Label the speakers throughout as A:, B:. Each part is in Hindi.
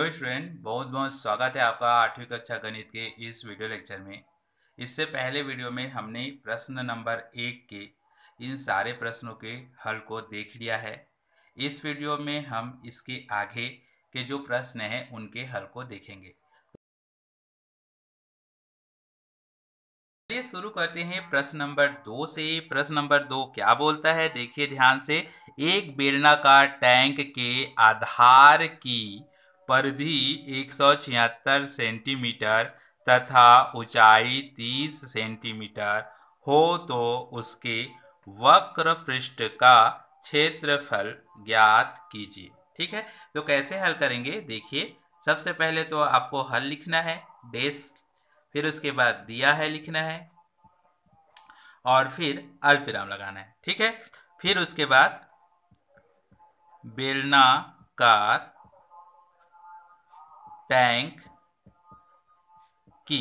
A: हेलो स्टूडेंट बहुत बहुत स्वागत है आपका आठवीं कक्षा गणित के इस वीडियो लेक्चर में इससे पहले वीडियो में हमने प्रश्न नंबर एक के इन सारे प्रश्नों के हल को देख लिया है इस वीडियो में हम इसके आगे के जो प्रश्न हैं उनके हल को देखेंगे चलिए शुरू करते हैं प्रश्न नंबर दो से प्रश्न नंबर दो क्या बोलता है देखिए ध्यान से एक बेलनाकार टैंक के आधार की परिधि एक सेंटीमीटर तथा ऊंचाई 30 सेंटीमीटर हो तो उसके वक्र पृष्ठ का क्षेत्रफल ज्ञात कीजिए ठीक है तो कैसे हल करेंगे देखिए सबसे पहले तो आपको हल लिखना है डेस फिर उसके बाद दिया है लिखना है और फिर अल्पविराम लगाना है ठीक है फिर उसके बाद बेलनाकार टैंक की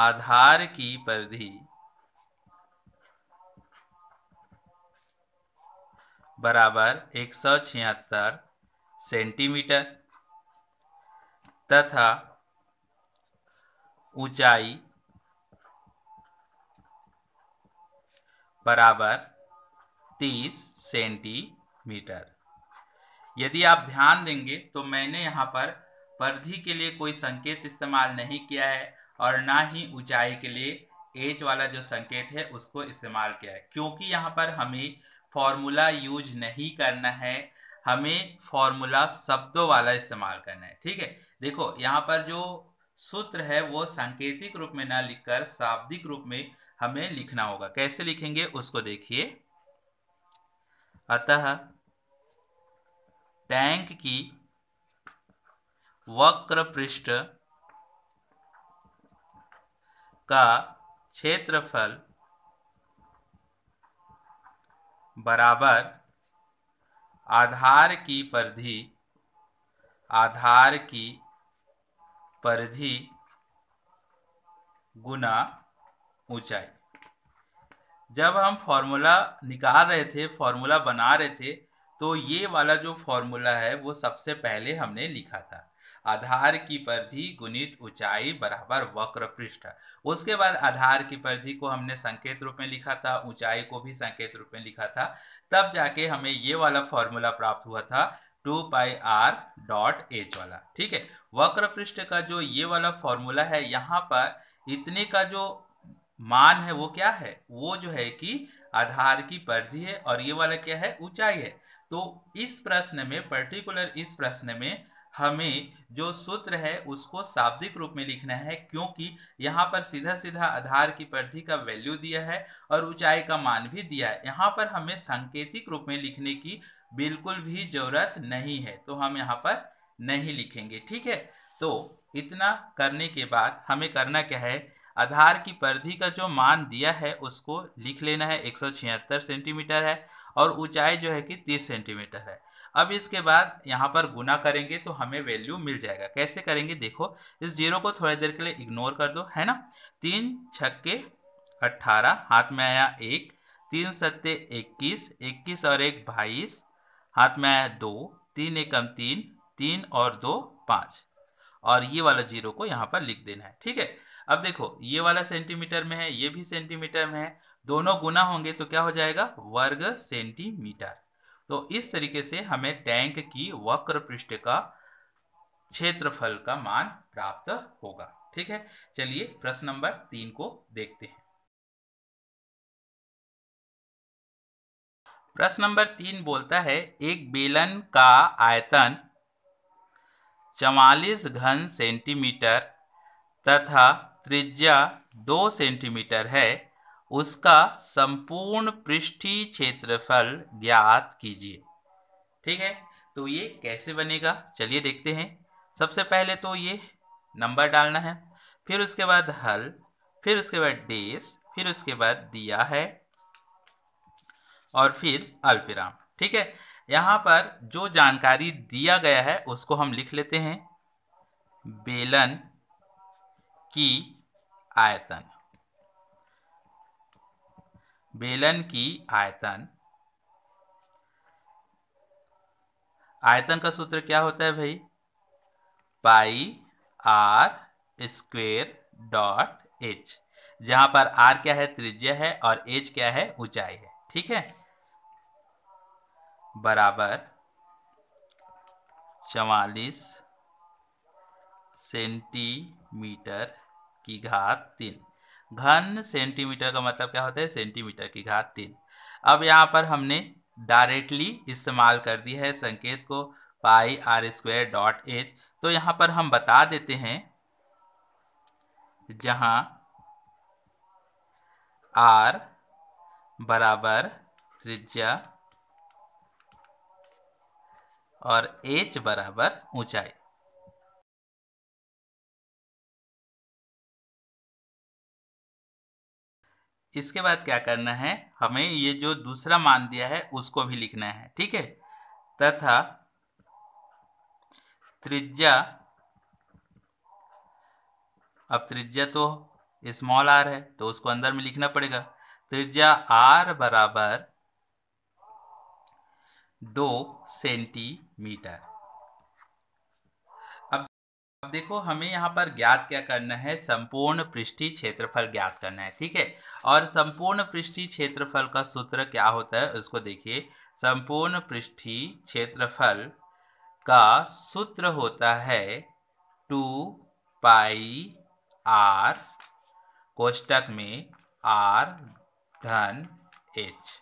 A: आधार की परिधि बराबर एक सौ छिहत्तर सेंटीमीटर तथा ऊंचाई बराबर तीस सेंटीमीटर यदि आप ध्यान देंगे तो मैंने यहाँ पर परधि के लिए कोई संकेत इस्तेमाल नहीं किया है और ना ही ऊंचाई के लिए एज वाला जो संकेत है उसको इस्तेमाल किया है क्योंकि यहाँ पर हमें फॉर्मूला यूज नहीं करना है हमें फॉर्मूला शब्दों वाला इस्तेमाल करना है ठीक है देखो यहाँ पर जो सूत्र है वो सांकेतिक रूप में ना लिखकर शाब्दिक रूप में हमें लिखना होगा कैसे लिखेंगे उसको देखिए अतः टैंक की वक्र पृष्ठ का क्षेत्रफल बराबर आधार की परिधि आधार की परिधि गुना ऊंचाई जब हम फॉर्मूला निकाल रहे थे फॉर्मूला बना रहे थे तो ये वाला जो फॉर्मूला है वो सबसे पहले हमने लिखा था आधार की परिधि गुणित ऊंचाई बराबर वक्र पृष्ठ उसके बाद आधार की परिधि को हमने संकेत रूप में लिखा था ऊंचाई को भी संकेत रूप में लिखा था तब जाके हमें ये वाला फॉर्मूला प्राप्त हुआ था two pi are dot H वाला ठीक है वक्र पृष्ठ का जो ये वाला फॉर्मूला है यहाँ पर इतने का जो मान है वो क्या है वो जो है कि आधार की परिधि है और ये वाला क्या है ऊंचाई है तो इस प्रश्न में पर्टिकुलर इस प्रश्न में हमें जो सूत्र है उसको शाब्दिक रूप में लिखना है क्योंकि यहाँ पर सीधा सीधा आधार की परिधि का वैल्यू दिया है और ऊंचाई का मान भी दिया है यहाँ पर हमें सांकेतिक रूप में लिखने की बिल्कुल भी जरूरत नहीं है तो हम यहाँ पर नहीं लिखेंगे ठीक है तो इतना करने के बाद हमें करना क्या है आधार की परिधि का जो मान दिया है उसको लिख लेना है एक सेंटीमीटर है और ऊंचाई जो है कि 30 सेंटीमीटर है अब इसके बाद यहाँ पर गुना करेंगे तो हमें वैल्यू मिल जाएगा कैसे करेंगे देखो इस जीरो को थोड़ी देर के लिए इग्नोर कर दो है ना तीन छक्के अट्ठारह हाथ में आया एक तीन सत्ते इक्कीस इक्कीस और एक बाईस हाथ में आया दो तीन एकम तीन तीन और दो पाँच और ये वाला जीरो को यहाँ पर लिख देना है ठीक है अब देखो ये वाला सेंटीमीटर में है ये भी सेंटीमीटर में है दोनों गुना होंगे तो क्या हो जाएगा वर्ग सेंटीमीटर तो इस तरीके से हमें टैंक की वक्र पृष्ठ का क्षेत्रफल का मान प्राप्त होगा ठीक है चलिए प्रश्न नंबर तीन को देखते हैं प्रश्न नंबर तीन बोलता है एक बेलन का आयतन चवालीस घन सेंटीमीटर तथा त्रिज्या दो सेंटीमीटर है उसका संपूर्ण पृष्ठी क्षेत्रफल ज्ञात कीजिए ठीक है तो ये कैसे बनेगा चलिए देखते हैं सबसे पहले तो ये नंबर डालना है फिर उसके बाद हल फिर उसके बाद डेस फिर उसके बाद दिया है और फिर अल्पिराम ठीक है यहाँ पर जो जानकारी दिया गया है उसको हम लिख लेते हैं बेलन की आयतन बेलन की आयतन आयतन का सूत्र क्या होता है भाई pi are square dot H जहां पर आर क्या है त्रिज्या है और एच क्या है ऊंचाई है ठीक है बराबर चवालीस सेंटीमीटर की घात तीन घन सेंटीमीटर का मतलब क्या होता है सेंटीमीटर की घात तीन अब यहाँ पर हमने डायरेक्टली इस्तेमाल कर दी है संकेत को pi R square dot H तो यहाँ पर हम बता देते हैं जहाँ आर बराबर त्रिज्या और एच बराबर ऊंचाई इसके बाद क्या करना है हमें ये जो दूसरा मान दिया है उसको भी लिखना है ठीक है तथा त्रिज्या अब त्रिज्या तो स्मॉल आर है तो उसको अंदर में लिखना पड़ेगा त्रिज्या आर बराबर दो सेंटीमीटर देखो हमें यहाँ पर ज्ञात क्या करना है संपूर्ण पृष्ठी क्षेत्रफल ज्ञात करना है ठीक है और संपूर्ण पृष्ठी क्षेत्रफल का सूत्र क्या होता है उसको देखिए संपूर्ण पृष्ठी क्षेत्रफल का सूत्र होता है टू पाई आर कोष्टक में आर धन एच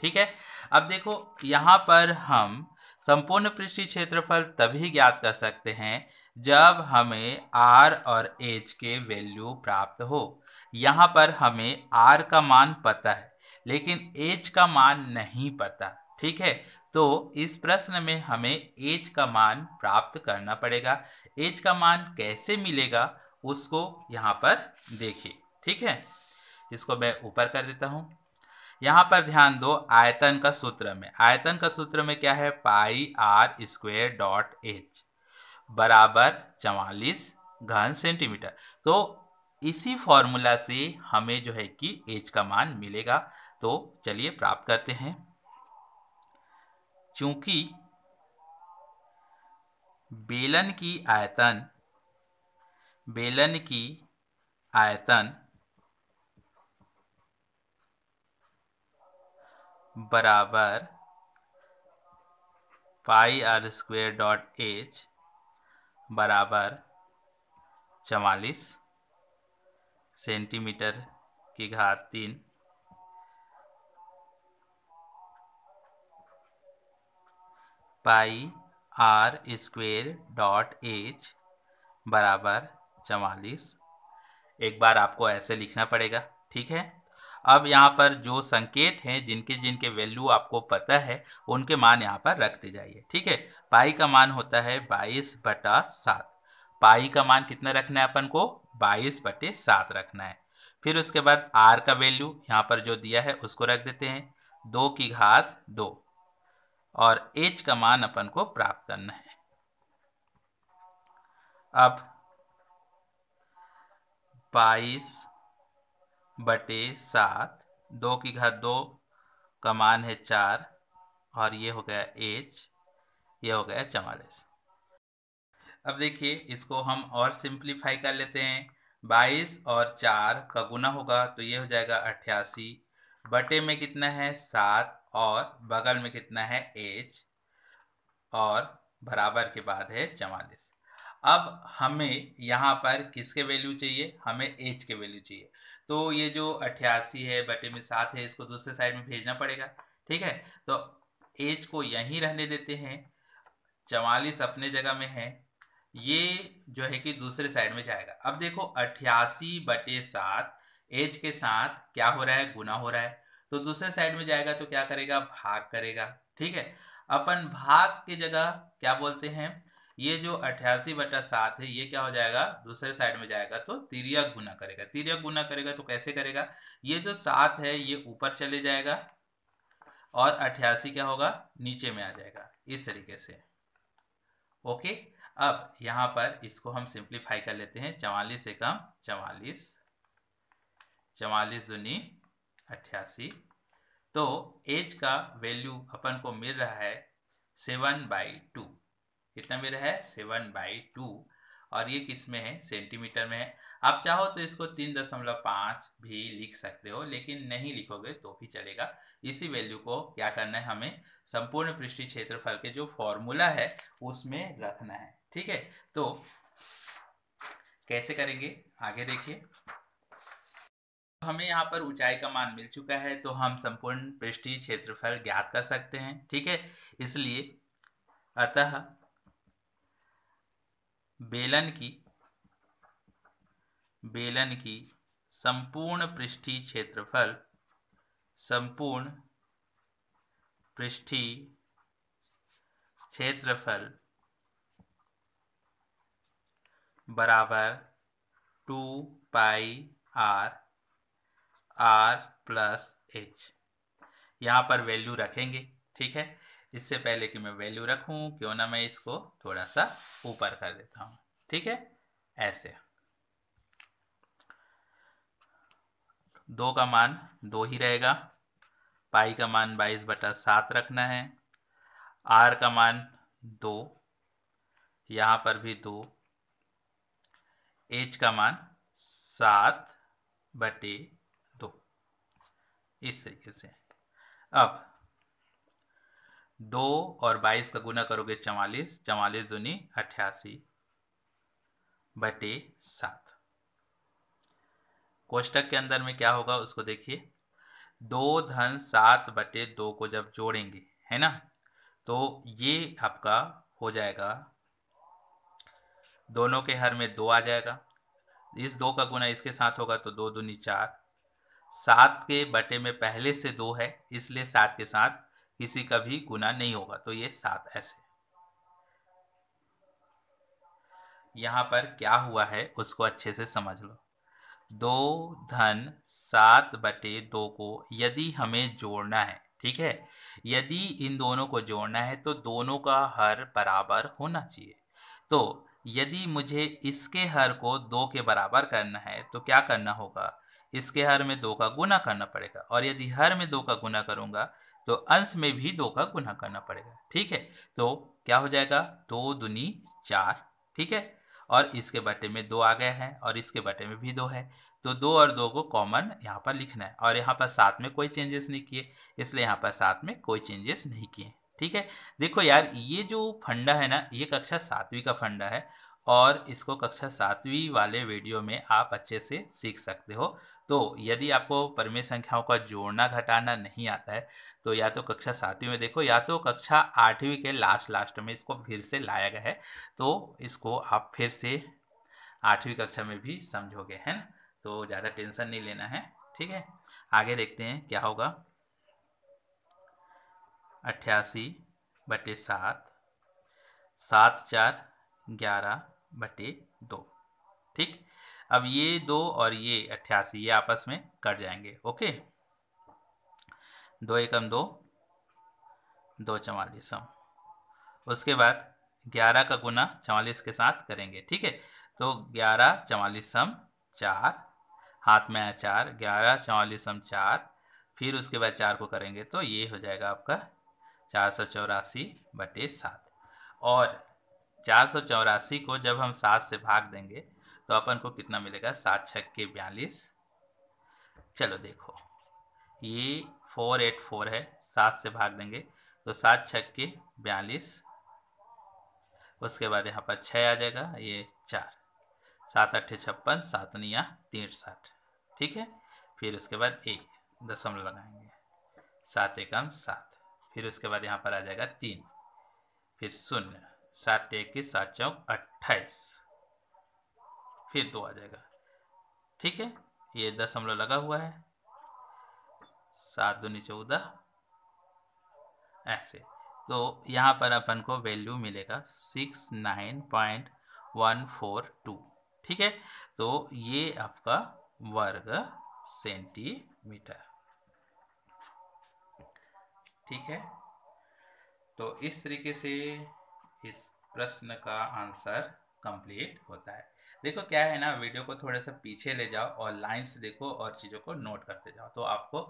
A: ठीक है अब देखो यहाँ पर हम संपूर्ण पृष्ठी क्षेत्रफल तभी ज्ञात कर सकते हैं जब हमें R और H के वैल्यू प्राप्त हो यहाँ पर हमें R का मान पता है लेकिन H का मान नहीं पता ठीक है तो इस प्रश्न में हमें H का मान प्राप्त करना पड़ेगा H का मान कैसे मिलेगा उसको यहाँ पर देखिए ठीक है इसको मैं ऊपर कर देता हूँ यहाँ पर ध्यान दो आयतन का सूत्र में आयतन का सूत्र में क्या है pi r square dot h बराबर चवालीस घन सेंटीमीटर तो इसी फॉर्मूला से हमें जो है कि एच का मान मिलेगा तो चलिए प्राप्त करते हैं चूंकि बेलन की आयतन बेलन की आयतन बराबर pi r square dot h बराबर चवालीस सेंटीमीटर की घात तीन pi r square dot h बराबर चवालीस एक बार आपको ऐसे लिखना पड़ेगा ठीक है अब यहाँ पर जो संकेत हैं जिनके जिनके वैल्यू आपको पता है उनके मान यहाँ पर रखते जाइए ठीक है पाई का मान होता है बाईस बटा सात पाई का मान कितना रखना है अपन को बाईस बटे सात रखना है फिर उसके बाद आर का वैल्यू यहाँ पर जो दिया है उसको रख देते हैं दो की घात दो और एच का मान अपन को प्राप्त करना है अब बाईस बटे सात दो की घात दो का मान है चार और ये हो गया एच ये हो गया चवालीस अब देखिए इसको हम और सिंप्लीफाई कर लेते हैं बाईस और चार का गुना होगा तो ये हो जाएगा अट्ठासी बटे में कितना है सात और बगल में कितना है एच और बराबर के बाद है चवालीस अब हमें यहाँ पर किसके वैल्यू चाहिए हमें एच के वैल्यू चाहिए तो ये जो अठासी है बटे में सात है इसको दूसरे साइड में भेजना पड़ेगा ठीक है तो एज को यहीं रहने देते हैं चवालीस अपने जगह में है ये जो है कि दूसरे साइड में जाएगा अब देखो अठासी बटे सात एज के साथ क्या हो रहा है गुना हो रहा है तो दूसरे साइड में जाएगा तो क्या करेगा भाग करेगा ठीक है अपन भाग की जगह क्या बोलते हैं ये जो अठासी बटा सात है ये क्या हो जाएगा दूसरे साइड में जाएगा तो तिरिया गुना करेगा तिरिया गुना करेगा तो कैसे करेगा ये जो सात है ये ऊपर चले जाएगा और अठासी क्या होगा नीचे में आ जाएगा इस तरीके से ओके अब यहां पर इसको हम सिंप्लीफाई कर लेते हैं चवालीस से कम चवालीस चवालीस दुनी अठासी तो एज का वैल्यू अपन को मिल रहा है सेवन बाई टू कितना में है सेवन बाई टू और ये किस में है सेंटीमीटर में है आप चाहो तो इसको तीन दशमलव पाँच भी लिख सकते हो लेकिन नहीं लिखोगे तो भी चलेगा इसी वैल्यू को क्या करना है हमें संपूर्ण पृष्ठी क्षेत्रफल के जो फॉर्मूला है उसमें रखना है ठीक है तो कैसे करेंगे आगे देखिए तो हमें यहाँ पर ऊंचाई का मान मिल चुका है तो हम संपूर्ण पृष्ठी क्षेत्रफल ज्ञात कर सकते हैं ठीक है इसलिए अतः बेलन की बेलन की संपूर्ण पृष्ठी क्षेत्रफल संपूर्ण पृष्ठी क्षेत्रफल बराबर two pi r r plus h यहाँ पर वैल्यू रखेंगे ठीक है इससे पहले कि मैं वैल्यू रखूं क्यों ना मैं इसको थोड़ा सा ऊपर कर देता हूं ठीक है ऐसे दो का मान दो ही रहेगा पाई का मान बाईस बटा सात रखना है आर का मान दो यहां पर भी दो एच का मान सात बटे दो इस तरीके से अब दो और बाईस का गुना करोगे चवालीस चवालीस दूनी अठासी बटे सात कोष्टक के अंदर में क्या होगा उसको देखिए दो धन सात बटे दो को जब जोड़ेंगे है ना तो ये आपका हो जाएगा दोनों के हर में दो आ जाएगा इस दो का गुना इसके साथ होगा तो दो दूनी चार सात के बटे में पहले से दो है इसलिए सात के साथ किसी का भी गुना नहीं होगा तो ये सात ऐसे यहाँ पर क्या हुआ है उसको अच्छे से समझ लो दो धन सात बटे दो को यदि हमें जोड़ना है ठीक है यदि इन दोनों को जोड़ना है तो दोनों का हर बराबर होना चाहिए तो यदि मुझे इसके हर को दो के बराबर करना है तो क्या करना होगा इसके हर में दो का गुना करना पड़ेगा और यदि हर में दो का गुना करूंगा तो अंश में भी दो का गुना करना पड़ेगा ठीक है तो क्या हो जाएगा दो दुनी चार ठीक है और इसके बटे में दो आ गया है और इसके बटे में भी दो है तो दो और दो को कॉमन यहाँ पर लिखना है और यहाँ पर साथ में कोई चेंजेस नहीं किए इसलिए यहाँ पर साथ में कोई चेंजेस नहीं किए ठीक है देखो यार ये जो फंडा है ना ये कक्षा सातवीं का फंडा है और इसको कक्षा सातवीं वाले वीडियो में आप अच्छे से सीख सकते हो तो यदि आपको परिमेय संख्याओं का जोड़ना घटाना नहीं आता है तो या तो कक्षा सातवीं में देखो या तो कक्षा आठवीं के लास्ट लास्ट में इसको फिर से लाया गया है तो इसको आप फिर से आठवीं कक्षा में भी समझोगे है ना तो ज़्यादा टेंशन नहीं लेना है ठीक है आगे देखते हैं क्या होगा अट्ठासी बटे सात सात चार ग्यारह बटे दो ठीक अब ये दो और ये अट्ठासी ये आपस में कट जाएंगे ओके दो एकम दो दो चवालीसम उसके बाद ग्यारह का गुना चवालीस के साथ करेंगे ठीक है तो ग्यारह चवालीसम चार हाथ में आया चार ग्यारह चवालीसम चार फिर उसके बाद चार को करेंगे तो ये हो जाएगा आपका चार सौ चौरासी बटे सात और चार सौ चौरासी को जब हम सात से भाग देंगे तो अपन को कितना मिलेगा सात छक्के बयालीस चलो देखो ये फोर एट फोर है सात से भाग देंगे तो सात छक्के बयालीस उसके बाद यहाँ पर छः आ जाएगा ये चार सात अट्ठे छप्पन सात निया तिरसठ ठीक है फिर उसके बाद एक दशमलव लगाएंगे सात एकम सात फिर उसके बाद यहाँ पर आ जाएगा तीन फिर शून्य सात इक्कीस सात चौक अट्ठाईस फिर दो तो आ जाएगा ठीक है ये दशमलव लगा हुआ है सात दूनी चौदह ऐसे तो यहाँ पर अपन को वैल्यू मिलेगा six nine point one four two ठीक है तो ये आपका वर्ग सेंटीमीटर ठीक है तो इस तरीके से इस प्रश्न का आंसर कंप्लीट होता है देखो क्या है ना वीडियो को थोड़ा सा पीछे ले जाओ और लाइन से देखो और चीज़ों को नोट करते जाओ तो आपको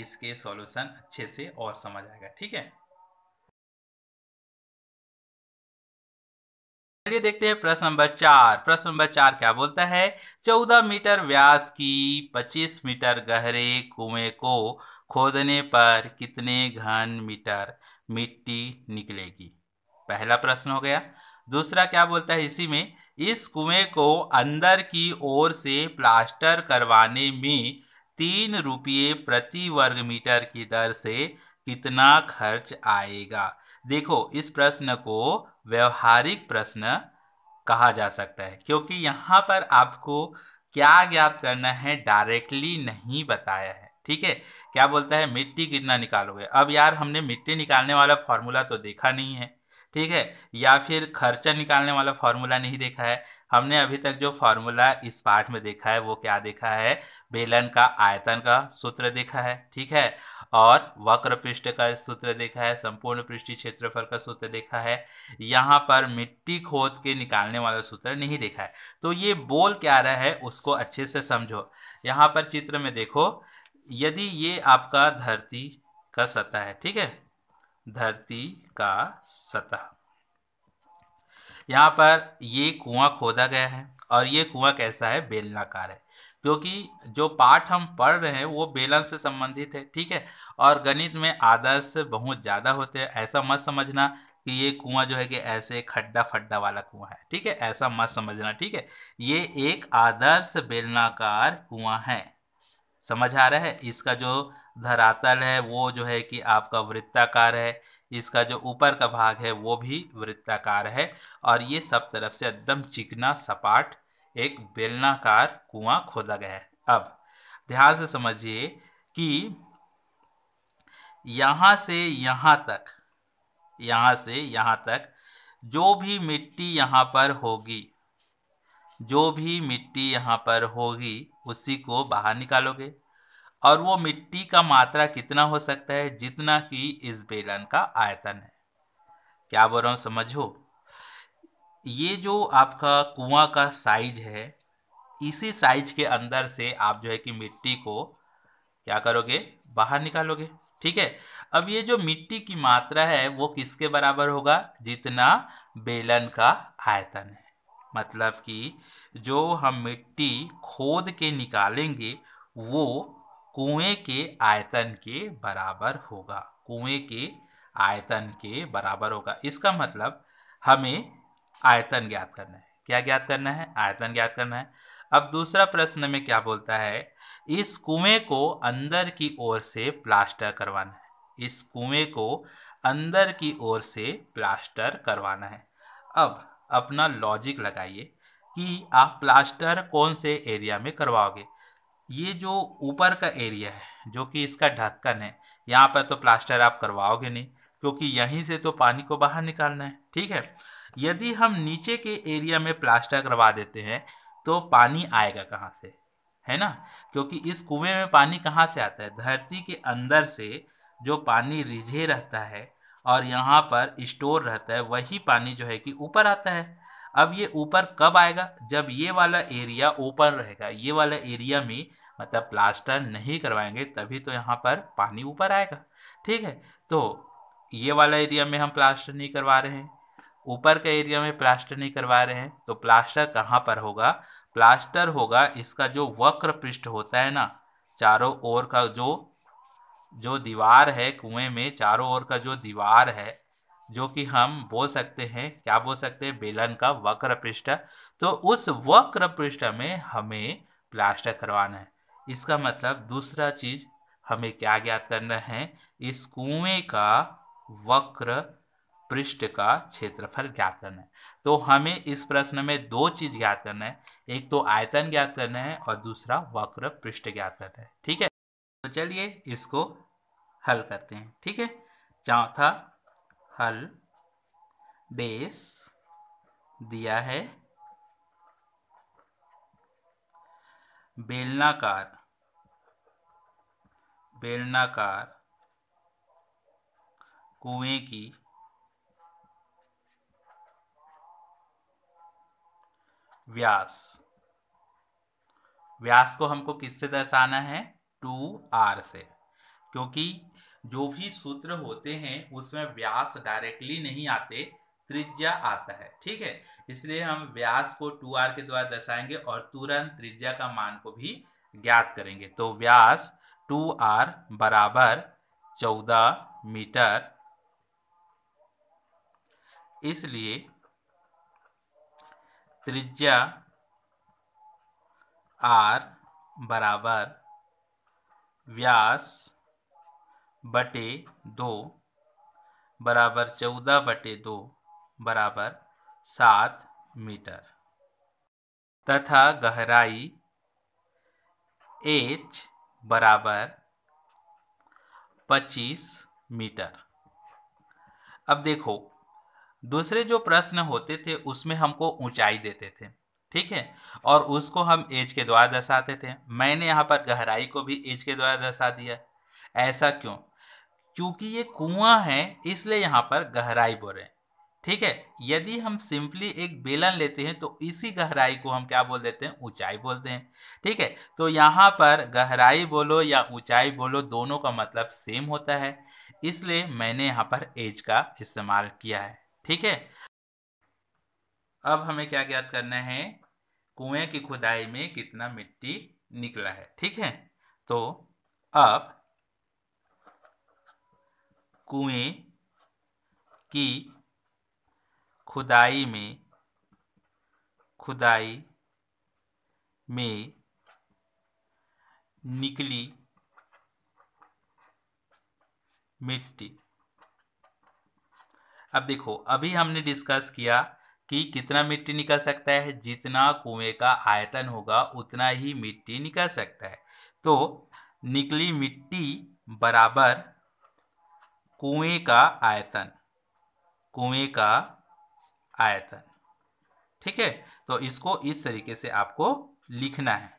A: इसके सॉल्यूशन अच्छे से और समझ आएगा ठीक है चलिए देखते हैं प्रश्न नंबर चार प्रश्न नंबर चार क्या बोलता है चौदह मीटर व्यास की पच्चीस मीटर गहरे कुएं को खोदने पर कितने घन मीटर मिट्टी निकलेगी पहला प्रश्न हो गया दूसरा क्या बोलता है इसी में इस कुएं को अंदर की ओर से प्लास्टर करवाने में तीन रुपये प्रति वर्ग मीटर की दर से कितना खर्च आएगा देखो इस प्रश्न को व्यवहारिक प्रश्न कहा जा सकता है क्योंकि यहाँ पर आपको क्या ज्ञात करना है डायरेक्टली नहीं बताया है ठीक है क्या बोलता है मिट्टी कितना निकालोगे अब यार हमने मिट्टी निकालने वाला फॉर्मूला तो देखा नहीं है ठीक है या फिर खर्चा निकालने वाला फार्मूला नहीं देखा है हमने अभी तक जो फॉर्मूला इस पाठ में देखा है वो क्या देखा है बेलन का आयतन का सूत्र देखा है ठीक है और वक्र पृष्ठ का सूत्र देखा है संपूर्ण पृष्ठ क्षेत्रफल का सूत्र देखा है यहाँ पर मिट्टी खोद के निकालने वाला सूत्र नहीं देखा है तो ये बोल क्या रहा है उसको अच्छे से समझो यहाँ पर चित्र में देखो यदि ये आपका धरती का सतह है ठीक है धरती का सतह यहाँ पर ये कुआं खोदा गया है और ये कुआं कैसा है बेलनाकार है क्योंकि जो पाठ हम पढ़ रहे हैं वो बेलन से संबंधित है ठीक है और गणित में आदर्श बहुत ज़्यादा होते हैं ऐसा मत समझना कि ये कुआं जो है कि ऐसे खड्डा फड्डा वाला कुआं है ठीक है ऐसा मत समझना ठीक है ये एक आदर्श बेलनाकार कुआं है समझ आ रहा है इसका जो धरातल है वो जो है कि आपका वृत्ताकार है इसका जो ऊपर का भाग है वो भी वृत्ताकार है और ये सब तरफ से एकदम चिकना सपाट एक बेलनाकार कुआं खोदा गया है अब ध्यान से समझिए कि यहाँ से यहाँ तक यहाँ से यहाँ तक जो भी मिट्टी यहाँ पर होगी जो भी मिट्टी यहाँ पर होगी उसी को बाहर निकालोगे और वो मिट्टी का मात्रा कितना हो सकता है जितना कि इस बेलन का आयतन है क्या बोल रहा हूँ समझो ये जो आपका कुआं का साइज है इसी साइज के अंदर से आप जो है कि मिट्टी को क्या करोगे बाहर निकालोगे ठीक है अब ये जो मिट्टी की मात्रा है वो किसके बराबर होगा जितना बेलन का आयतन है मतलब कि जो हम मिट्टी खोद के निकालेंगे वो कुएं के आयतन के बराबर होगा कुएं के आयतन के बराबर होगा इसका मतलब हमें आयतन ज्ञात करना है क्या ज्ञात करना है आयतन ज्ञात करना है अब दूसरा प्रश्न में क्या बोलता है इस कुएं को अंदर की ओर से प्लास्टर करवाना है इस कुएं को अंदर की ओर से प्लास्टर करवाना है अब अपना लॉजिक लगाइए कि आप प्लास्टर कौन से एरिया में करवाओगे ये जो ऊपर का एरिया है जो कि इसका ढक्कन है यहाँ पर तो प्लास्टर आप करवाओगे नहीं क्योंकि यहीं से तो पानी को बाहर निकालना है ठीक है यदि हम नीचे के एरिया में प्लास्टर करवा देते हैं तो पानी आएगा कहाँ से है ना क्योंकि इस कुएं में पानी कहाँ से आता है धरती के अंदर से जो पानी रिझे रहता है और यहाँ पर स्टोर रहता है वही पानी जो है कि ऊपर आता है अब ये ऊपर कब आएगा जब ये वाला एरिया ओपन रहेगा ये वाला एरिया में मतलब प्लास्टर नहीं करवाएंगे तभी तो यहाँ पर पानी ऊपर आएगा ठीक है तो ये वाला एरिया में हम प्लास्टर नहीं करवा रहे हैं ऊपर के एरिया में प्लास्टर नहीं करवा रहे हैं तो प्लास्टर कहाँ पर होगा प्लास्टर होगा इसका जो वक्र पृष्ठ होता है ना चारों ओर का जो जो दीवार है कुएं में चारों ओर का जो दीवार है जो कि हम बोल सकते हैं क्या बोल सकते हैं बेलन का वक्र पृष्ठ तो उस वक्र पृष्ठ में हमें प्लास्टर करवाना है इसका मतलब दूसरा चीज हमें क्या ज्ञात करना है इस कुएं का वक्र पृष्ठ का क्षेत्रफल ज्ञात करना है तो हमें इस प्रश्न में दो चीज ज्ञात करना है एक तो आयतन ज्ञात करना है और दूसरा वक्र पृष्ठ ज्ञात करना है ठीक है तो चलिए इसको हल करते हैं ठीक है चौथा हल बेस दिया है बेलनाकार बेलनाकार कुएं की व्यास व्यास को हमको किससे दर्शाना है टू आर से क्योंकि जो भी सूत्र होते हैं उसमें व्यास डायरेक्टली नहीं आते त्रिज्या आता है ठीक है इसलिए हम व्यास को टू आर के द्वारा दर्शाएंगे और तुरंत त्रिज्या का मान को भी ज्ञात करेंगे तो व्यास टू आर बराबर चौदह मीटर इसलिए त्रिज्या आर बराबर व्यास बटे दो बराबर चौदह बटे दो बराबर सात मीटर तथा गहराई एच बराबर पच्चीस मीटर अब देखो दूसरे जो प्रश्न होते थे उसमें हमको ऊंचाई देते थे ठीक है और उसको हम एज के द्वारा दर्शाते थे मैंने यहां पर गहराई को भी एज के द्वारा दर्शा दिया ऐसा क्यों चूंकि ये कुआं है इसलिए यहाँ पर गहराई बोल रहे हैं ठीक है यदि हम सिंपली एक बेलन लेते हैं तो इसी गहराई को हम क्या बोल देते हैं ऊंचाई बोलते हैं ठीक है तो यहाँ पर गहराई बोलो या ऊंचाई बोलो दोनों का मतलब सेम होता है इसलिए मैंने यहाँ पर एज का इस्तेमाल किया है ठीक है अब हमें क्या ज्ञात करना है कुएं की खुदाई में कितना मिट्टी निकला है ठीक है तो अब कुएं की खुदाई में खुदाई में निकली मिट्टी अब देखो अभी हमने डिस्कस किया कि कितना मिट्टी निकल सकता है जितना कुएं का आयतन होगा उतना ही मिट्टी निकल सकता है तो निकली मिट्टी बराबर कुएं का आयतन कुएं का आयतन ठीक है तो इसको इस तरीके से आपको लिखना है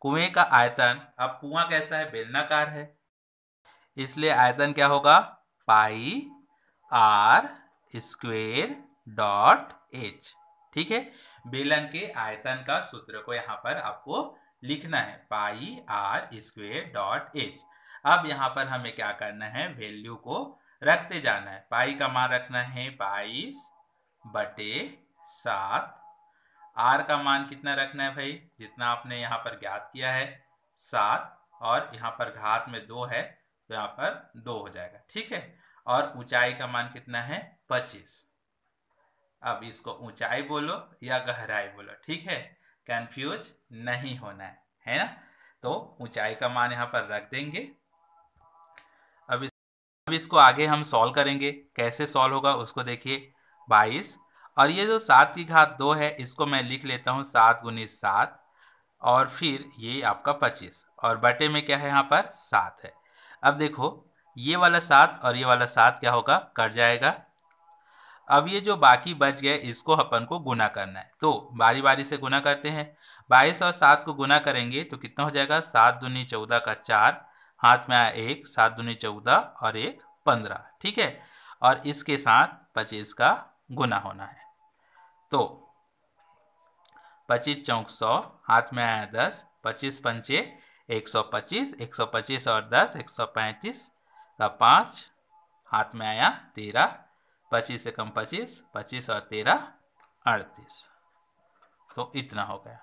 A: कुएं का आयतन अब कुआं कैसा है बेलनाकार है इसलिए आयतन क्या होगा pi are square dot h ठीक है बेलन के आयतन का सूत्र को यहां पर आपको लिखना है pi are square dot h अब यहाँ पर हमें क्या करना है वैल्यू को रखते जाना है पाई का मान रखना है बाईस बटे सात आर का मान कितना रखना है भाई जितना आपने यहाँ पर ज्ञात किया है सात और यहाँ पर घात में दो है तो यहाँ पर दो हो जाएगा ठीक है और ऊंचाई का मान कितना है पच्चीस अब इसको ऊंचाई बोलो या गहराई बोलो ठीक है कंफ्यूज नहीं होना है है ना तो ऊंचाई का मान यहाँ पर रख देंगे अब इसको आगे हम सॉल्व करेंगे कैसे सॉल्व होगा उसको देखिए बाईस और ये जो सात की घात दो है इसको मैं लिख लेता हूँ सात गुनी सात और फिर ये आपका पच्चीस और बटे में क्या है यहाँ पर सात है अब देखो ये वाला सात और ये वाला सात क्या होगा कट जाएगा अब ये जो बाकी बच गए इसको अपन को गुना करना है तो बारी बारी से गुना करते हैं बाईस और सात को गुना करेंगे तो कितना हो जाएगा सात दुनी चौदह का चार हाथ में आया एक सात दूनी चौदह और एक पंद्रह ठीक है और इसके साथ पच्चीस का गुना होना है तो पच्चीस चौक सौ हाथ में आया दस पच्चीस पंचे एक सौ पच्चीस एक सौ पच्चीस और दस एक सौ पैंतीस का तो पाँच हाथ में आया तेरह पच्चीस से कम पच्चीस पच्चीस और तेरह अड़तीस तो इतना हो गया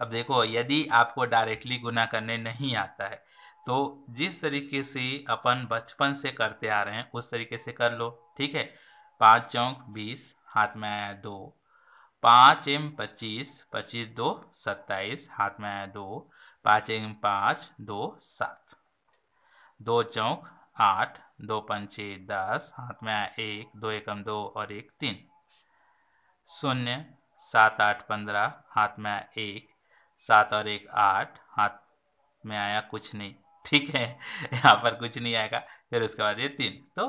A: अब देखो यदि आपको डायरेक्टली गुना करने नहीं आता है तो जिस तरीके से अपन बचपन से करते आ रहे हैं उस तरीके से कर लो ठीक है पाँच चौंक बीस हाथ में आया दो पाँच एम पच्चीस पच्चीस दो सत्ताईस हाथ में आया दो पाँच एम पाँच दो सात दो चौंक आठ दो पंचे दस हाथ में आया एक दो एकम दो और एक तीन शून्य सात आठ पंद्रह हाथ में आया एक सात और एक आठ हाथ में आया कुछ नहीं ठीक है यहाँ पर कुछ नहीं आएगा फिर उसके बाद ये तीन तो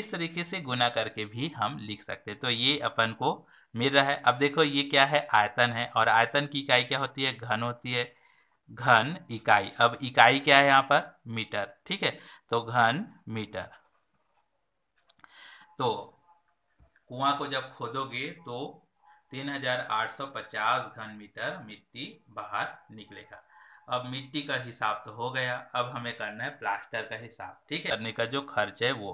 A: इस तरीके से गुना करके भी हम लिख सकते हैं तो ये अपन को मिल रहा है अब देखो ये क्या है आयतन है और आयतन की इकाई क्या होती है घन होती है घन इकाई अब इकाई क्या है यहाँ पर मीटर ठीक है तो घन मीटर तो कुआं को जब खोदोगे तो 3850 घन मीटर मिट्टी बाहर निकलेगा अब मिट्टी का हिसाब तो हो गया अब हमें करना है प्लास्टर का हिसाब ठीक है करने का जो खर्च है वो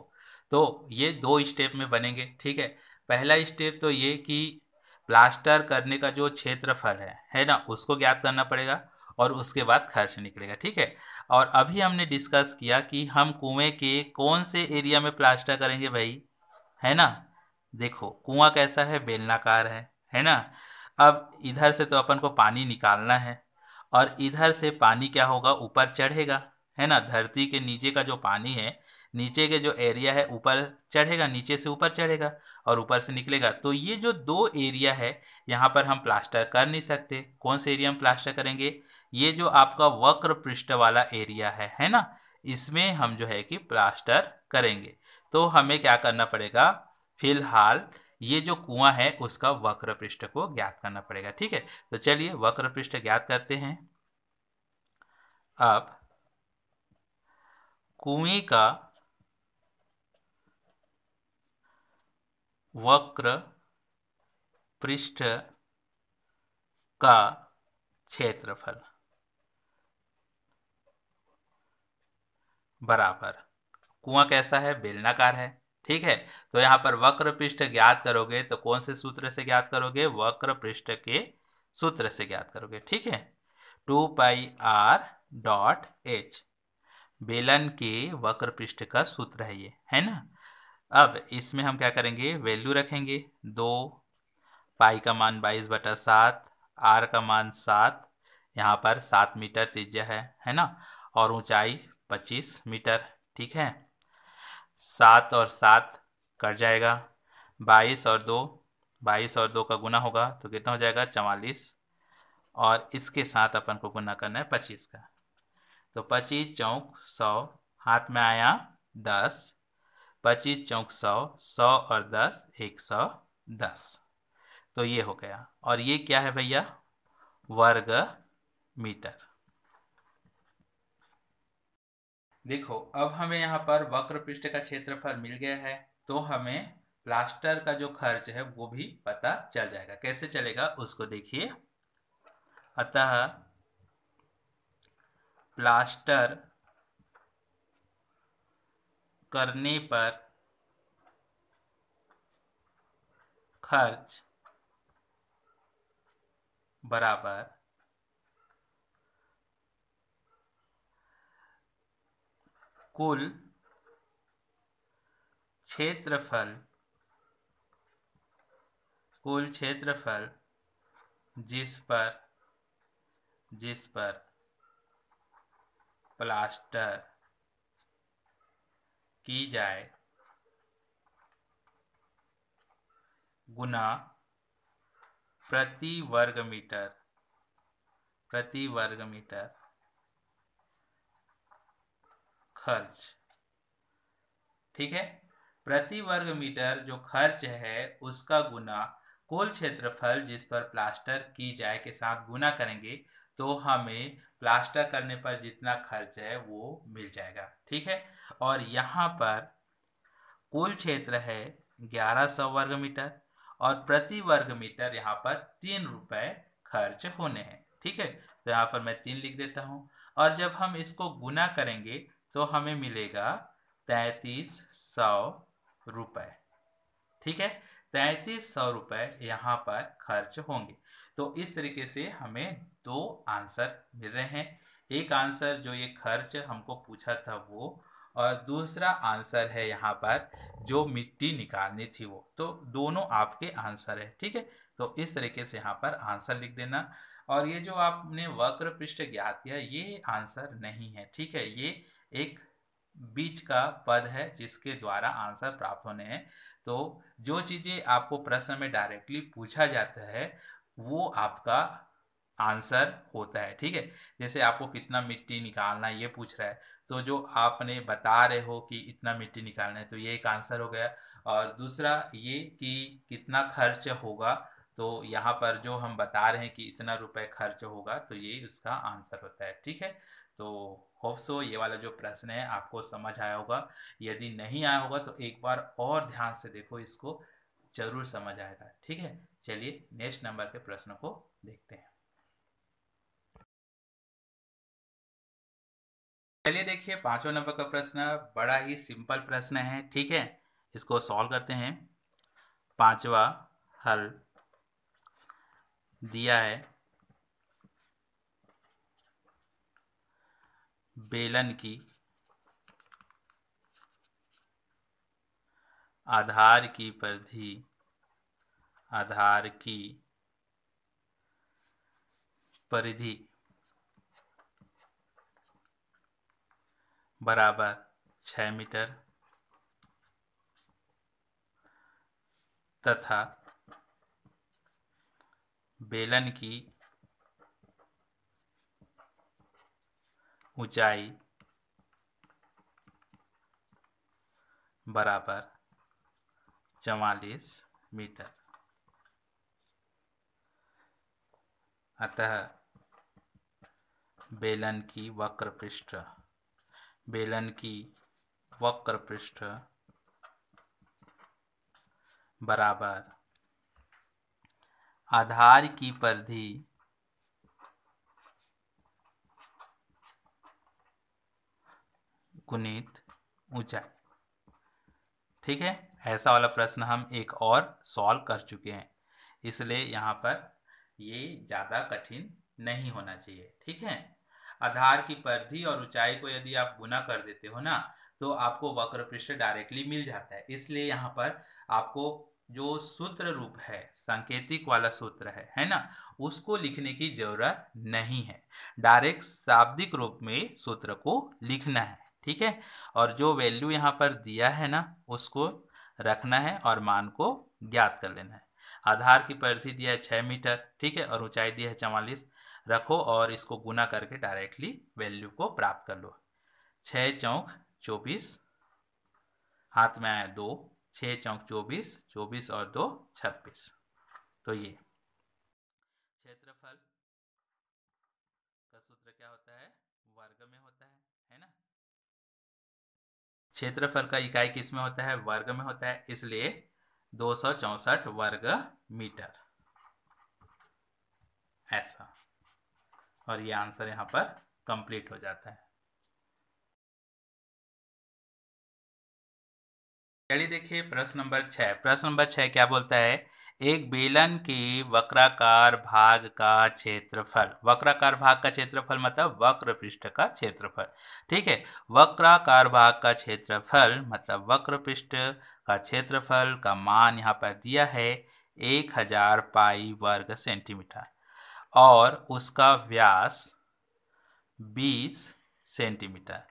A: तो ये दो स्टेप में बनेंगे ठीक है पहला स्टेप तो ये कि प्लास्टर करने का जो क्षेत्रफल है है ना उसको ज्ञात करना पड़ेगा और उसके बाद खर्च निकलेगा ठीक है और अभी हमने डिस्कस किया कि हम कुएं के कौन से एरिया में प्लास्टर करेंगे भाई है ना देखो कुआं कैसा है बेलनाकार है है ना अब इधर से तो अपन को पानी निकालना है और इधर से पानी क्या होगा ऊपर चढ़ेगा है ना धरती के नीचे का जो पानी है नीचे के जो एरिया है ऊपर चढ़ेगा नीचे से ऊपर चढ़ेगा और ऊपर से निकलेगा तो ये जो दो एरिया है यहाँ पर हम प्लास्टर कर नहीं सकते कौन से एरिया हम प्लास्टर करेंगे ये जो आपका वक्र पृष्ठ वाला एरिया है है ना इसमें हम जो है कि प्लास्टर करेंगे तो हमें क्या करना पड़ेगा फिलहाल ये जो कुआं है उसका वक्र पृष्ठ को ज्ञात करना पड़ेगा ठीक है तो चलिए वक्र पृष्ठ ज्ञात करते हैं अब कुएं का वक्र पृष्ठ का क्षेत्रफल बराबर कुआं कैसा है बेलनाकार है ठीक है तो यहाँ पर वक्र पृष्ठ ज्ञात करोगे तो कौन से सूत्र से ज्ञात करोगे वक्र पृष्ठ के सूत्र से ज्ञात करोगे ठीक है two pi are dot h बेलन के वक्र पृष्ठ का सूत्र है ये है ना अब इसमें हम क्या करेंगे वैल्यू रखेंगे दो पाई का मान बाईस बटा सात आर का मान सात यहाँ पर सात मीटर त्रिज्या है है ना और ऊंचाई पच्चीस मीटर ठीक है सात और सात कट जाएगा बाईस और दो बाईस और दो का गुना होगा तो कितना हो जाएगा चवालीस और इसके साथ अपन को गुना करना है पच्चीस का तो पच्चीस चौंक सौ हाथ में आया दस पच्चीस चौंक सौ सौ और दस एक सौ दस तो ये हो गया और ये क्या है भैया वर्ग मीटर देखो अब हमें यहाँ पर वक्र पृष्ठ का क्षेत्रफल मिल गया है तो हमें प्लास्टर का जो खर्च है वो भी पता चल जाएगा कैसे चलेगा उसको देखिए अतः प्लास्टर करने पर खर्च बराबर कुल क्षेत्रफल कुल क्षेत्रफल जिस पर जिस पर प्लास्टर की जाए गुना प्रति वर्ग मीटर प्रति वर्ग मीटर खर्च ठीक है प्रति वर्ग मीटर जो खर्च है उसका गुना कुल क्षेत्रफल जिस पर प्लास्टर की जाए के साथ गुना करेंगे तो हमें प्लास्टर करने पर जितना खर्च है वो मिल जाएगा ठीक है और यहाँ पर कुल क्षेत्र है 1100 वर्ग मीटर और प्रति वर्ग मीटर यहाँ पर तीन रुपए खर्च होने हैं ठीक है तो यहाँ पर मैं तीन लिख देता हूँ और जब हम इसको गुना करेंगे तो हमें मिलेगा तैतीस सौ रुपये ठीक है तैतीस सौ रुपये यहाँ पर खर्च होंगे तो इस तरीके से हमें दो आंसर मिल रहे हैं एक आंसर जो ये खर्च हमको पूछा था वो और दूसरा आंसर है यहाँ पर जो मिट्टी निकालनी थी वो तो दोनों आपके आंसर है ठीक है तो इस तरीके से यहाँ पर आंसर लिख देना और ये जो आपने वक्र पृष्ठ ज्ञात किया ये आंसर नहीं है ठीक है ये एक बीच का पद है जिसके द्वारा आंसर प्राप्त होने हैं तो जो चीज़ें आपको प्रश्न में डायरेक्टली पूछा जाता है वो आपका आंसर होता है ठीक है जैसे आपको कितना मिट्टी निकालना ये पूछ रहा है तो जो आपने बता रहे हो कि इतना मिट्टी निकालना है तो ये एक आंसर हो गया और दूसरा ये कि कितना खर्च होगा तो यहाँ पर जो हम बता रहे हैं कि इतना रुपए खर्च होगा तो ये उसका आंसर होता है ठीक है तो होप सो ये वाला जो प्रश्न है आपको समझ आया होगा यदि नहीं आया होगा तो एक बार और ध्यान से देखो इसको जरूर समझ आएगा ठीक है चलिए नेक्स्ट नंबर के प्रश्न को देखते हैं चलिए देखिए पांचवा नंबर का प्रश्न बड़ा ही सिंपल प्रश्न है ठीक है इसको सॉल्व करते हैं पांचवा हल दिया है बेलन की आधार की परिधि आधार की परिधि बराबर छ मीटर तथा बेलन की ऊंचाई बराबर चवालीस मीटर अतः बेलन की वक्र पृष्ठ बेलन की वक्र पृष्ठ बराबर आधार की परिधि गुणित ऊंचाई ठीक है ऐसा वाला प्रश्न हम एक और सॉल्व कर चुके हैं इसलिए यहाँ पर ये ज़्यादा कठिन नहीं होना चाहिए ठीक है आधार की परिधि और ऊंचाई को यदि आप गुना कर देते हो ना तो आपको वक्र पृष्ठ डायरेक्टली मिल जाता है इसलिए यहाँ पर आपको जो सूत्र रूप है सांकेतिक वाला सूत्र है है ना उसको लिखने की जरूरत नहीं है डायरेक्ट शाब्दिक रूप में सूत्र को लिखना है ठीक है और जो वैल्यू यहाँ पर दिया है ना उसको रखना है और मान को ज्ञात कर लेना है आधार की परिधि दिया है छः मीटर ठीक है और ऊंचाई दिया है चवालीस रखो और इसको गुना करके डायरेक्टली वैल्यू को प्राप्त कर लो छ चौंक चौबीस हाथ में आया दो छः चौक चौबीस चौबीस और दो छब्बीस तो ये क्षेत्रफल का इकाई किस में होता है वर्ग में होता है इसलिए दो वर्ग मीटर ऐसा और ये आंसर यहां पर कंप्लीट हो जाता है चलिए देखिए प्रश्न नंबर छह प्रश्न नंबर छह क्या बोलता है एक बेलन के वक्राकार भाग का क्षेत्रफल वक्राकार भाग का क्षेत्रफल मतलब वक्र पृष्ठ का क्षेत्रफल ठीक है वक्राकार भाग का क्षेत्रफल मतलब वक्र पृष्ठ का क्षेत्रफल का मान यहाँ पर दिया है एक हजार पाई वर्ग सेंटीमीटर और उसका व्यास बीस सेंटीमीटर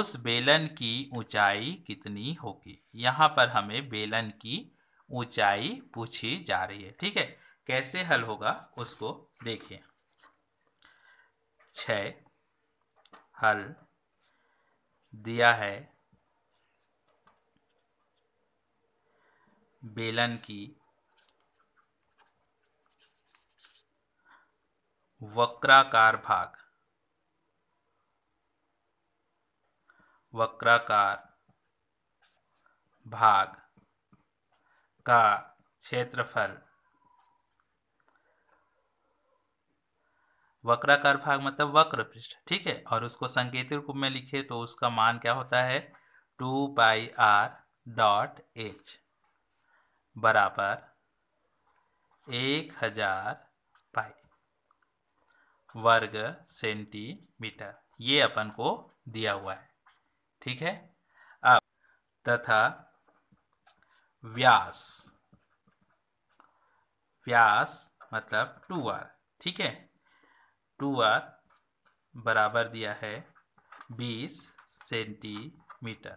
A: उस बेलन की ऊंचाई कितनी होगी यहाँ पर हमें बेलन की ऊंचाई पूछी जा रही है ठीक है कैसे हल होगा उसको देखिए छ हल दिया है बेलन की वक्राकार भाग वक्राकार भाग का क्षेत्रफल वक्राकार भाग मतलब वक्र पृष्ठ ठीक है और उसको संकेतिक रूप में लिखे तो उसका मान क्या होता है two pi are dot h बराबर एक हजार पाई वर्ग सेंटीमीटर ये अपन को दिया हुआ है ठीक है अब तथा व्यास व्यास मतलब टू आर ठीक है टू आर बराबर दिया है बीस सेंटीमीटर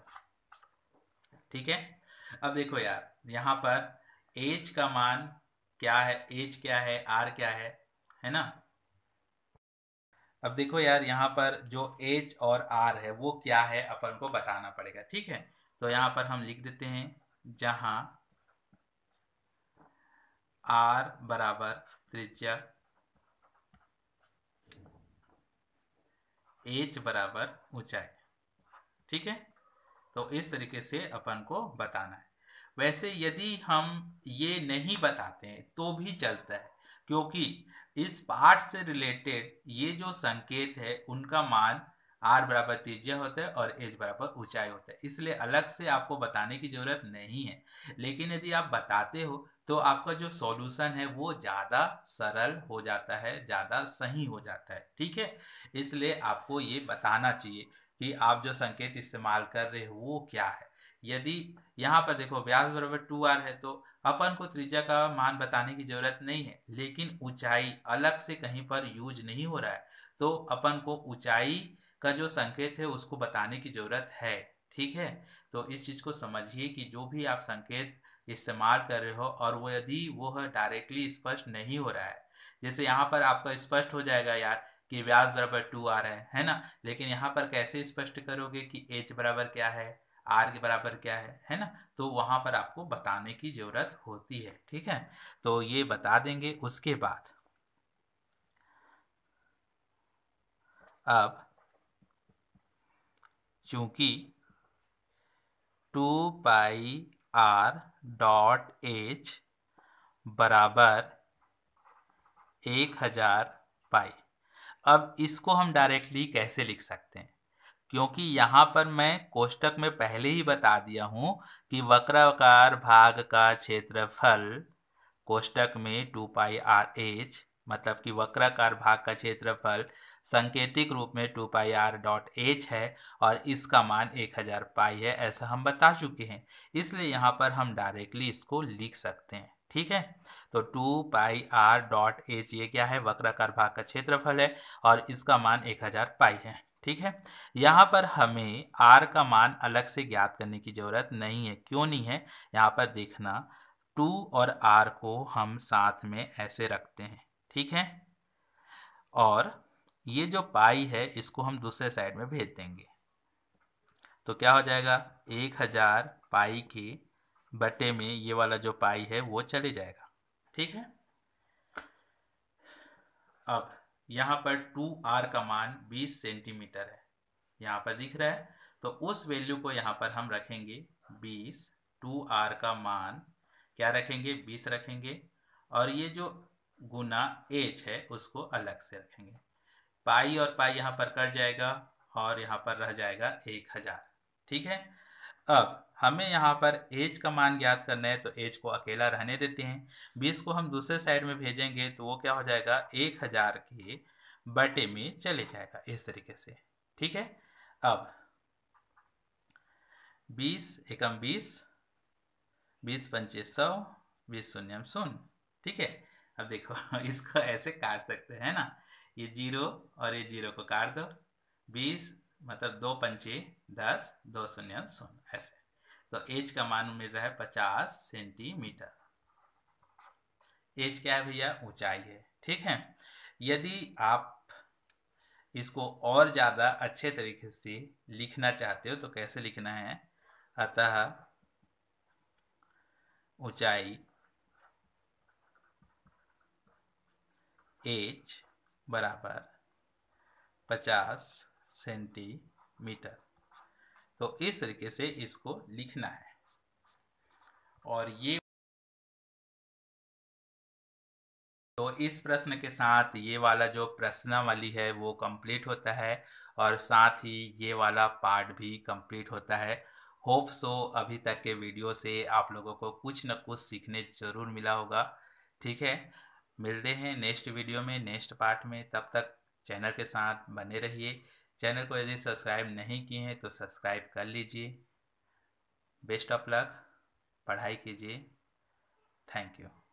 A: ठीक है अब देखो यार यहां पर एच का मान क्या है एच क्या है आर क्या है है ना अब देखो यार यहां पर जो एच और आर है वो क्या है अपन को बताना पड़ेगा ठीक है तो यहां पर हम लिख देते हैं जहां आर बराबर त्रिज्या एच बराबर ऊंचाई ठीक है तो इस तरीके से अपन को बताना है वैसे यदि हम ये नहीं बताते हैं तो भी चलता है क्योंकि इस पार्ट से रिलेटेड ये जो संकेत है उनका मान आर बराबर त्रिज्या होता है और एच बराबर ऊंचाई होता है इसलिए अलग से आपको बताने की जरूरत नहीं है लेकिन यदि आप बताते हो तो आपका जो सॉल्यूशन है वो ज़्यादा सरल हो जाता है ज़्यादा सही हो जाता है ठीक है इसलिए आपको ये बताना चाहिए कि आप जो संकेत इस्तेमाल कर रहे हो वो क्या है यदि यहाँ पर देखो व्यास बराबर टू आर है तो अपन को त्रिज्या का मान बताने की जरूरत नहीं है लेकिन ऊंचाई अलग से कहीं पर यूज नहीं हो रहा है तो अपन को ऊंचाई का जो संकेत है उसको बताने की ज़रूरत है ठीक है तो इस चीज़ को समझिए कि जो भी आप संकेत इस्तेमाल कर रहे हो और वो यदि वो डायरेक्टली स्पष्ट नहीं हो रहा है जैसे यहाँ पर आपका स्पष्ट हो जाएगा यार कि व्यास बराबर टू आर है है ना लेकिन यहाँ पर कैसे स्पष्ट करोगे कि एच बराबर क्या है आर के बराबर क्या है है ना तो वहां पर आपको बताने की ज़रूरत होती है ठीक है तो ये बता देंगे उसके बाद अब चूँकि two pi are dot h बराबर एक हज़ार पाई अब इसको हम डायरेक्टली कैसे लिख सकते हैं क्योंकि यहाँ पर मैं कोष्टक में पहले ही बता दिया हूँ कि वक्राकार भाग का क्षेत्रफल कोष्टक में टू पाई आर एच मतलब कि वक्राकार भाग का क्षेत्रफल संकेतिक रूप में two pi are dot h है और इसका मान एक हज़ार पाई है ऐसा हम बता चुके हैं इसलिए यहाँ पर हम डायरेक्टली इसको लिख सकते हैं ठीक है तो two pi are dot h ये क्या है वक्राकार भाग का क्षेत्रफल है और इसका मान एक हज़ार पाई है ठीक है यहाँ पर हमें आर का मान अलग से ज्ञात करने की ज़रूरत नहीं है क्यों नहीं है यहाँ पर देखना टू और आर को हम साथ में ऐसे रखते हैं ठीक है और ये जो पाई है इसको हम दूसरे साइड में भेज देंगे तो क्या हो जाएगा एक हजार पाई के बटे में ये वाला जो पाई है वो चले जाएगा ठीक है अब यहाँ पर टू आर का मान बीस सेंटीमीटर है यहां पर दिख रहा है तो उस वैल्यू को यहाँ पर हम रखेंगे बीस टू आर का मान क्या रखेंगे बीस रखेंगे और ये जो गुना एच है उसको अलग से रखेंगे पाई और पाई यहाँ पर कट जाएगा और यहाँ पर रह जाएगा एक हजार ठीक है अब हमें यहाँ पर एज का मान ज्ञात करना है तो एज को अकेला रहने देते हैं बीस को हम दूसरे साइड में भेजेंगे तो वो क्या हो जाएगा एक हजार के बटे में चले जाएगा इस तरीके से ठीक है अब बीस एकम बीस बीस पंचे सौ बीस शून्यम शून्य ठीक है अब देखो इसको ऐसे काट सकते हैं ना ये जीरो और ये जीरो को काट दो बीस मतलब दो पंचे दस दो शून्य शून्य ऐसे तो एज का मान मिल रहा है पचास सेंटीमीटर एज क्या है भैया ऊंचाई है ठीक है यदि आप इसको और ज़्यादा अच्छे तरीके से लिखना चाहते हो तो कैसे लिखना है अतः ऊंचाई एच बराबर पचास सेंटीमीटर तो इस तरीके से इसको लिखना है और ये तो इस प्रश्न के साथ ये वाला जो प्रश्नावली है वो कंप्लीट होता है और साथ ही ये वाला पार्ट भी कंप्लीट होता है होप सो अभी तक के वीडियो से आप लोगों को कुछ न कुछ सीखने जरूर मिला होगा ठीक है मिलते हैं नेक्स्ट वीडियो में नेक्स्ट पार्ट में तब तक चैनल के साथ बने रहिए चैनल को यदि सब्सक्राइब नहीं किए हैं तो सब्सक्राइब कर लीजिए बेस्ट ऑफ लक पढ़ाई कीजिए थैंक यू